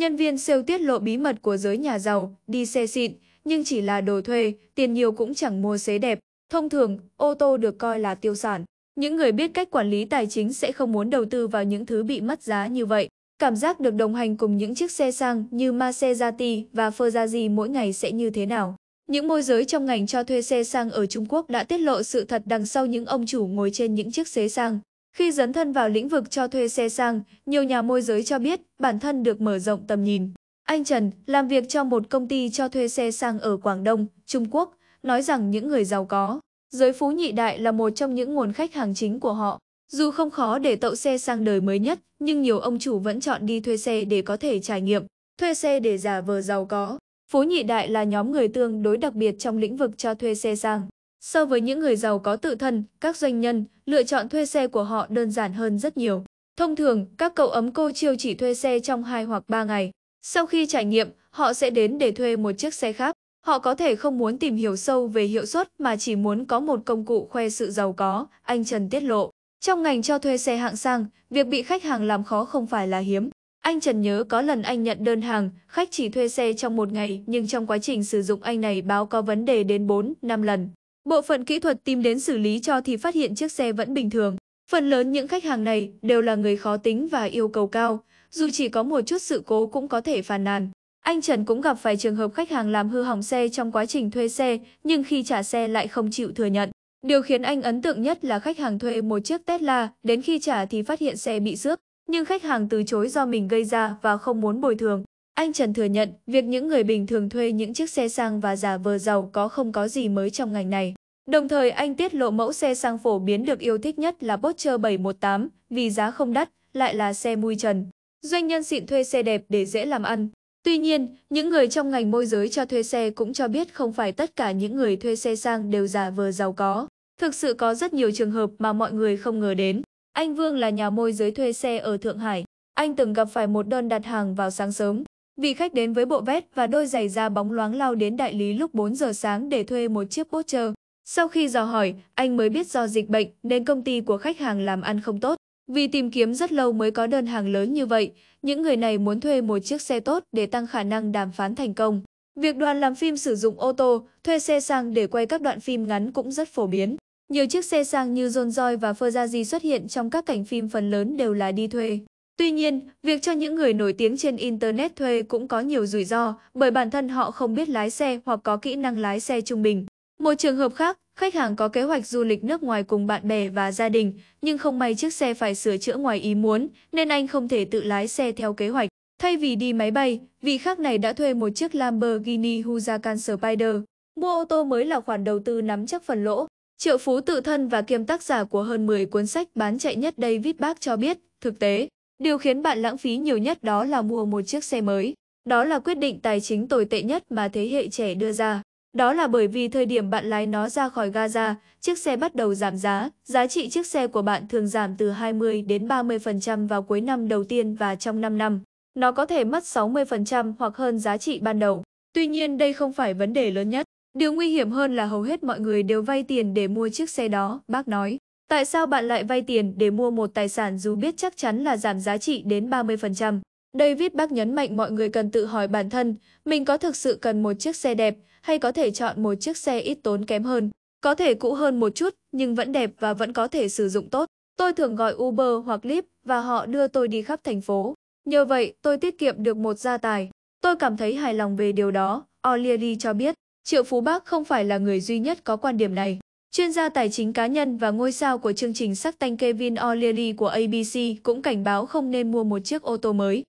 Nhân viên siêu tiết lộ bí mật của giới nhà giàu, đi xe xịn, nhưng chỉ là đồ thuê, tiền nhiều cũng chẳng mua xế đẹp. Thông thường, ô tô được coi là tiêu sản. Những người biết cách quản lý tài chính sẽ không muốn đầu tư vào những thứ bị mất giá như vậy. Cảm giác được đồng hành cùng những chiếc xe sang như Maserati và Ferrari mỗi ngày sẽ như thế nào? Những môi giới trong ngành cho thuê xe sang ở Trung Quốc đã tiết lộ sự thật đằng sau những ông chủ ngồi trên những chiếc xế sang. Khi dấn thân vào lĩnh vực cho thuê xe sang, nhiều nhà môi giới cho biết bản thân được mở rộng tầm nhìn. Anh Trần làm việc cho một công ty cho thuê xe sang ở Quảng Đông, Trung Quốc, nói rằng những người giàu có, giới phú nhị đại là một trong những nguồn khách hàng chính của họ. Dù không khó để tậu xe sang đời mới nhất, nhưng nhiều ông chủ vẫn chọn đi thuê xe để có thể trải nghiệm, thuê xe để giả vờ giàu có. Phú nhị đại là nhóm người tương đối đặc biệt trong lĩnh vực cho thuê xe sang. So với những người giàu có tự thân, các doanh nhân lựa chọn thuê xe của họ đơn giản hơn rất nhiều. Thông thường, các cậu ấm cô chiêu chỉ thuê xe trong 2 hoặc 3 ngày. Sau khi trải nghiệm, họ sẽ đến để thuê một chiếc xe khác. Họ có thể không muốn tìm hiểu sâu về hiệu suất mà chỉ muốn có một công cụ khoe sự giàu có, anh Trần tiết lộ. Trong ngành cho thuê xe hạng sang, việc bị khách hàng làm khó không phải là hiếm. Anh Trần nhớ có lần anh nhận đơn hàng, khách chỉ thuê xe trong một ngày nhưng trong quá trình sử dụng anh này báo có vấn đề đến 4, 5 lần. Bộ phận kỹ thuật tìm đến xử lý cho thì phát hiện chiếc xe vẫn bình thường. Phần lớn những khách hàng này đều là người khó tính và yêu cầu cao, dù chỉ có một chút sự cố cũng có thể phàn nàn. Anh Trần cũng gặp phải trường hợp khách hàng làm hư hỏng xe trong quá trình thuê xe, nhưng khi trả xe lại không chịu thừa nhận. Điều khiến anh ấn tượng nhất là khách hàng thuê một chiếc Tesla, đến khi trả thì phát hiện xe bị xước, nhưng khách hàng từ chối do mình gây ra và không muốn bồi thường. Anh Trần thừa nhận việc những người bình thường thuê những chiếc xe sang và giả vờ giàu có không có gì mới trong ngành này. Đồng thời anh tiết lộ mẫu xe sang phổ biến được yêu thích nhất là Porsche 718 vì giá không đắt, lại là xe mui trần. Doanh nhân xịn thuê xe đẹp để dễ làm ăn. Tuy nhiên, những người trong ngành môi giới cho thuê xe cũng cho biết không phải tất cả những người thuê xe sang đều giả vờ giàu có. Thực sự có rất nhiều trường hợp mà mọi người không ngờ đến. Anh Vương là nhà môi giới thuê xe ở Thượng Hải. Anh từng gặp phải một đơn đặt hàng vào sáng sớm. Vị khách đến với bộ vest và đôi giày da bóng loáng lao đến đại lý lúc 4 giờ sáng để thuê một chiếc Porsche. Sau khi dò hỏi, anh mới biết do dịch bệnh nên công ty của khách hàng làm ăn không tốt. Vì tìm kiếm rất lâu mới có đơn hàng lớn như vậy, những người này muốn thuê một chiếc xe tốt để tăng khả năng đàm phán thành công. Việc đoàn làm phim sử dụng ô tô, thuê xe sang để quay các đoạn phim ngắn cũng rất phổ biến. Nhiều chiếc xe sang như Rolls-Royce và Ferrari xuất hiện trong các cảnh phim phần lớn đều là đi thuê. Tuy nhiên, việc cho những người nổi tiếng trên Internet thuê cũng có nhiều rủi ro bởi bản thân họ không biết lái xe hoặc có kỹ năng lái xe trung bình. Một trường hợp khác, khách hàng có kế hoạch du lịch nước ngoài cùng bạn bè và gia đình, nhưng không may chiếc xe phải sửa chữa ngoài ý muốn, nên anh không thể tự lái xe theo kế hoạch. Thay vì đi máy bay, vị khách này đã thuê một chiếc Lamborghini Huracan Spider. Mua ô tô mới là khoản đầu tư nắm chắc phần lỗ. Triệu phú tự thân và kiêm tác giả của hơn 10 cuốn sách bán chạy nhất David Bach cho biết, thực tế, điều khiến bạn lãng phí nhiều nhất đó là mua một chiếc xe mới. Đó là quyết định tài chính tồi tệ nhất mà thế hệ trẻ đưa ra. Đó là bởi vì thời điểm bạn lái nó ra khỏi Gaza, chiếc xe bắt đầu giảm giá, giá trị chiếc xe của bạn thường giảm từ 20 đến 30% vào cuối năm đầu tiên và trong 5 năm. Nó có thể mất 60% hoặc hơn giá trị ban đầu. Tuy nhiên đây không phải vấn đề lớn nhất. Điều nguy hiểm hơn là hầu hết mọi người đều vay tiền để mua chiếc xe đó, bác nói. Tại sao bạn lại vay tiền để mua một tài sản dù biết chắc chắn là giảm giá trị đến 30%? David Bach nhấn mạnh mọi người cần tự hỏi bản thân, mình có thực sự cần một chiếc xe đẹp hay có thể chọn một chiếc xe ít tốn kém hơn, có thể cũ hơn một chút nhưng vẫn đẹp và vẫn có thể sử dụng tốt. Tôi thường gọi Uber hoặc Lyft và họ đưa tôi đi khắp thành phố. Nhờ vậy, tôi tiết kiệm được một gia tài. Tôi cảm thấy hài lòng về điều đó, O'Leary cho biết. Triệu Phú Bác không phải là người duy nhất có quan điểm này. Chuyên gia tài chính cá nhân và ngôi sao của chương trình sắc tanh Kevin O'Leary của ABC cũng cảnh báo không nên mua một chiếc ô tô mới